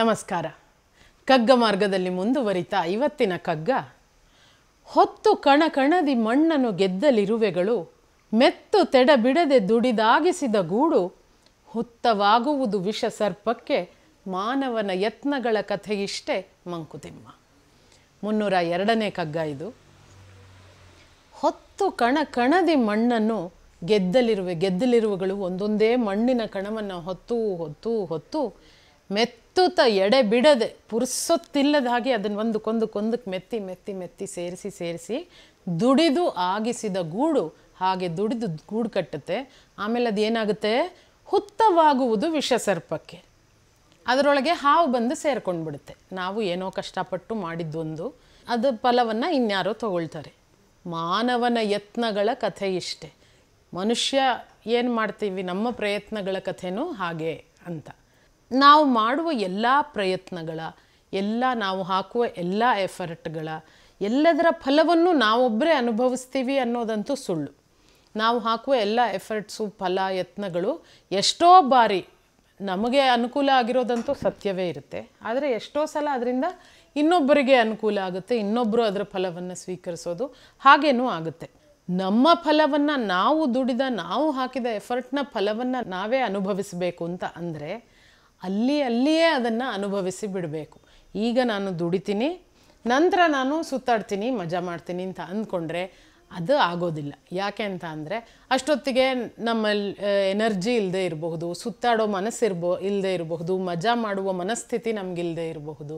ನಮಸ್ಕಾರ ಕಗ್ಗ ಮಾರ್ಗದಲ್ಲಿ ಮುಂದುವರಿತಾ ಇವತ್ತಿನ ಕಗ್ಗ ಹೊತ್ತು ಕಣ ಕಣದಿ ಮಣ್ಣನ್ನು ಗೆದ್ದಲಿರುವೆಗಳು ಮೆತ್ತು ತೆಡ ಬಿಡದೆ ದುಡಿದಾಗಿಸಿದ ಗೂಡು ಹುತ್ತವಾಗುವುದು ವಿಷ ಸರ್ಪಕ್ಕೆ ಮಾನವನ ಯತ್ನಗಳ ಕಥೆಯಿಷ್ಟೇ ಮಂಕುತಿಮ್ಮ ಮುನ್ನೂರ ಎರಡನೇ ಕಗ್ಗ ಇದು ಹೊತ್ತು ಕಣ ಕಣದಿ ಮಣ್ಣನ್ನು ಗೆದ್ದಲಿರುವೆ ಗೆದ್ದಲಿರುವೆಗಳು ಒಂದೊಂದೇ ಮಣ್ಣಿನ ಕಣವನ್ನು ಹೊತ್ತು ಹೊತ್ತು ಹೊತ್ತು ಮೆತ್ತುತ್ತ ಎಡೆ ಬಿಡದೆ ಪುರುಸೊತ್ತಿಲ್ಲದ ಹಾಗೆ ಅದನ್ನು ಒಂದು ಕೊಂದು ಕೊಂದಕ್ಕೆ ಮೆತ್ತಿ ಮೆತ್ತಿ ಮೆತ್ತಿ ಸೇರಿಸಿ ಸೇರಿಸಿ ದುಡಿದು ಆಗಿಸಿದ ಗೂಡು ಹಾಗೆ ದುಡಿದು ಗೂಡು ಕಟ್ಟುತ್ತೆ ಆಮೇಲೆ ಅದು ಏನಾಗುತ್ತೆ ಹುತ್ತವಾಗುವುದು ವಿಷ ಸರ್ಪಕ್ಕೆ ಅದರೊಳಗೆ ಹಾವು ಬಂದು ಬಿಡುತ್ತೆ ನಾವು ಏನೋ ಕಷ್ಟಪಟ್ಟು ಮಾಡಿದ್ದೊಂದು ಅದು ಫಲವನ್ನು ಇನ್ಯಾರೋ ತಗೊಳ್ತಾರೆ ಮಾನವನ ಯತ್ನಗಳ ಕಥೆ ಇಷ್ಟೆ ಮನುಷ್ಯ ಏನು ಮಾಡ್ತೀವಿ ನಮ್ಮ ಪ್ರಯತ್ನಗಳ ಕಥೆನೂ ಹಾಗೆ ಅಂತ ನಾವು ಮಾಡುವ ಎಲ್ಲ ಪ್ರಯತ್ನಗಳ ಎಲ್ಲ ನಾವು ಹಾಕುವ ಎಲ್ಲ ಎಫರ್ಟ್ಗಳ ಎಲ್ಲದರ ಫಲವನ್ನು ನಾವೊಬ್ಬರೇ ಅನುಭವಿಸ್ತೀವಿ ಅನ್ನೋದಂತೂ ಸುಳ್ಳು ನಾವು ಹಾಕುವ ಎಲ್ಲ ಎಫರ್ಟ್ಸು ಫಲ ಯತ್ನಗಳು ಎಷ್ಟೋ ಬಾರಿ ನಮಗೆ ಅನುಕೂಲ ಆಗಿರೋದಂತೂ ಸತ್ಯವೇ ಇರುತ್ತೆ ಆದರೆ ಎಷ್ಟೋ ಸಲ ಅದರಿಂದ ಇನ್ನೊಬ್ಬರಿಗೆ ಅನುಕೂಲ ಆಗುತ್ತೆ ಇನ್ನೊಬ್ಬರು ಅದರ ಫಲವನ್ನು ಸ್ವೀಕರಿಸೋದು ಹಾಗೇನೂ ಆಗುತ್ತೆ ನಮ್ಮ ಫಲವನ್ನು ನಾವು ದುಡಿದ ನಾವು ಹಾಕಿದ ಎಫರ್ಟ್ನ ಫಲವನ್ನು ನಾವೇ ಅನುಭವಿಸಬೇಕು ಅಂತ ಅಂದರೆ ಅಲ್ಲಿ ಅಲ್ಲಿಯೇ ಅದನ್ನು ಅನುಭವಿಸಿ ಬಿಡಬೇಕು ಈಗ ನಾನು ದುಡಿತೀನಿ ನಂತರ ನಾನು ಸುತ್ತಾಡ್ತೀನಿ ಮಜಾ ಮಾಡ್ತೀನಿ ಅಂತ ಅಂದ್ಕೊಂಡ್ರೆ ಅದು ಆಗೋದಿಲ್ಲ ಯಾಕೆ ಅಂತ ಅಂದರೆ ಅಷ್ಟೊತ್ತಿಗೆ ನಮ್ಮಲ್ಲಿ ಎನರ್ಜಿ ಇಲ್ಲದೆ ಇರಬಹುದು ಸುತ್ತಾಡೋ ಮನಸ್ಸಿರ್ಬೋ ಇಲ್ಲದೆ ಇರಬಹುದು ಮಜಾ ಮಾಡುವ ಮನಸ್ಥಿತಿ ನಮಗಿಲ್ಲದೆ ಇರಬಹುದು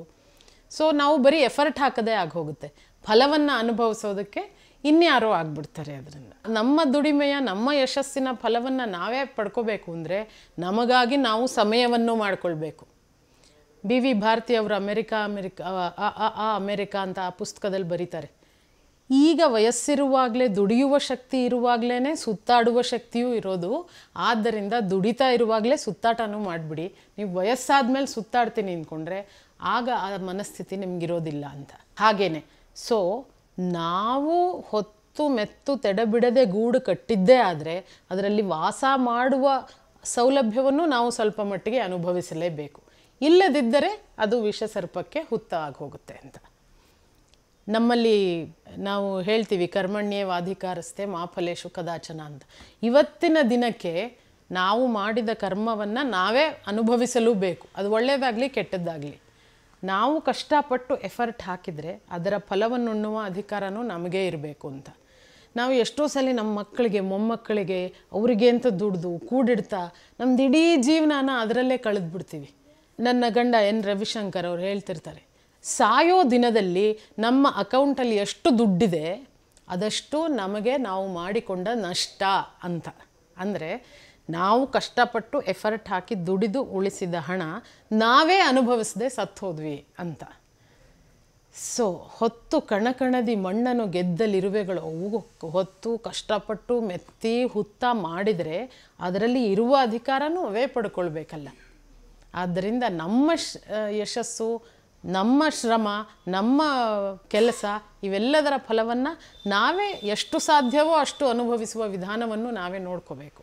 ಸೊ ನಾವು ಬರೀ ಎಫರ್ಟ್ ಹಾಕದೇ ಆಗೋಗುತ್ತೆ ಫಲವನ್ನು ಅನುಭವಿಸೋದಕ್ಕೆ ಇನ್ಯಾರೋ ಆಗ್ಬಿಡ್ತಾರೆ ಅದರಿಂದ ನಮ್ಮ ದುಡಿಮೆಯ ನಮ್ಮ ಯಶಸ್ಸಿನ ಫಲವನ್ನು ನಾವೇ ಪಡ್ಕೋಬೇಕು ಅಂದರೆ ನಮಗಾಗಿ ನಾವು ಸಮಯವನ್ನು ಮಾಡಿಕೊಳ್ಬೇಕು ಬಿ ವಿ ಭಾರತಿ ಅವರು ಅಮೆರಿಕಾ ಅಮೆರಿಕ ಆ ಅಮೆರಿಕಾ ಅಂತ ಆ ಪುಸ್ತಕದಲ್ಲಿ ಬರೀತಾರೆ ಈಗ ವಯಸ್ಸಿರುವಾಗಲೇ ದುಡಿಯುವ ಶಕ್ತಿ ಇರುವಾಗಲೇ ಸುತ್ತಾಡುವ ಶಕ್ತಿಯೂ ಇರೋದು ಆದ್ದರಿಂದ ದುಡಿತಾ ಇರುವಾಗಲೇ ಸುತ್ತಾಟನೂ ಮಾಡಿಬಿಡಿ ನೀವು ವಯಸ್ಸಾದ ಮೇಲೆ ಸುತ್ತಾಡ್ತೀನಿ ಅಂದ್ಕೊಂಡ್ರೆ ಆಗ ಆ ಮನಸ್ಥಿತಿ ನಿಮಗಿರೋದಿಲ್ಲ ಅಂತ ಹಾಗೇ ಸೊ ನಾವು ಹೊತ್ತು ಮೆತ್ತು ತೆಡಬಿಡದೆ ಗೂಡು ಕಟ್ಟಿದ್ದೇ ಆದರೆ ಅದರಲ್ಲಿ ವಾಸ ಮಾಡುವ ಸೌಲಭ್ಯವನ್ನು ನಾವು ಸ್ವಲ್ಪ ಮಟ್ಟಿಗೆ ಅನುಭವಿಸಲೇಬೇಕು ಇಲ್ಲದಿದ್ದರೆ ಅದು ವಿಷ ಸರ್ಪಕ್ಕೆ ಹುತ್ತ ಆಗೋಗುತ್ತೆ ಅಂತ ನಮ್ಮಲ್ಲಿ ನಾವು ಹೇಳ್ತೀವಿ ಕರ್ಮಣ್ಯ ವಾಧಿಕಾರಸ್ಥೆ ಮಾಫಲೇಶು ಕದಾಚನ ಅಂತ ಇವತ್ತಿನ ದಿನಕ್ಕೆ ನಾವು ಮಾಡಿದ ಕರ್ಮವನ್ನು ನಾವೇ ಅನುಭವಿಸಲೂ ಬೇಕು ಅದು ಒಳ್ಳೆಯದಾಗಲಿ ಕೆಟ್ಟದ್ದಾಗಲಿ ನಾವು ಕಷ್ಟಪಟ್ಟು ಎಫರ್ಟ್ ಹಾಕಿದರೆ ಅದರ ಫಲವನ್ನುಣ್ಣುವ ಅಧಿಕಾರನೂ ನಮಗೇ ಇರಬೇಕು ಅಂತ ನಾವು ಎಷ್ಟೋ ಸಲ ನಮ್ಮ ಮಕ್ಕಳಿಗೆ ಮೊಮ್ಮಕ್ಕಳಿಗೆ ಅವರಿಗೆ ಅಂತ ದುಡ್ದು ಕೂಡಿಡ್ತಾ ನಮ್ದು ಇಡೀ ಜೀವನಾನ ಅದರಲ್ಲೇ ಕಳೆದ್ಬಿಡ್ತೀವಿ ನನ್ನ ಗಂಡ ಎನ್ ರವಿಶಂಕರ್ ಅವ್ರು ಹೇಳ್ತಿರ್ತಾರೆ ಸಾಯೋ ದಿನದಲ್ಲಿ ನಮ್ಮ ಅಕೌಂಟಲ್ಲಿ ಎಷ್ಟು ದುಡ್ಡಿದೆ ಅದಷ್ಟು ನಮಗೆ ನಾವು ಮಾಡಿಕೊಂಡ ನಷ್ಟ ಅಂತ ಅಂದರೆ ನಾವು ಕಷ್ಟಪಟ್ಟು ಎಫರ್ಟ್ ಹಾಕಿ ದುಡಿದು ಉಳಿಸಿದ ಹಣ ನಾವೇ ಅನುಭವಿಸದೆ ಸತ್ತೋದ್ವಿ ಅಂತ ಸೊ ಹೊತ್ತು ಕಣಕಣದಿ ಮಣ್ಣನ್ನು ಗೆದ್ದಲಿರುವೆಗಳು ಹೊತ್ತು ಕಷ್ಟಪಟ್ಟು ಮೆತ್ತಿ ಹುತ್ತ ಮಾಡಿದರೆ ಅದರಲ್ಲಿ ಇರುವ ಅಧಿಕಾರನೂ ಅವೇ ಪಡ್ಕೊಳ್ಬೇಕಲ್ಲ ಆದ್ದರಿಂದ ನಮ್ಮ ಯಶಸ್ಸು ನಮ್ಮ ಶ್ರಮ ನಮ್ಮ ಕೆಲಸ ಇವೆಲ್ಲದರ ಫಲವನ್ನು ನಾವೇ ಎಷ್ಟು ಸಾಧ್ಯವೋ ಅಷ್ಟು ಅನುಭವಿಸುವ ವಿಧಾನವನ್ನು ನಾವೇ ನೋಡ್ಕೋಬೇಕು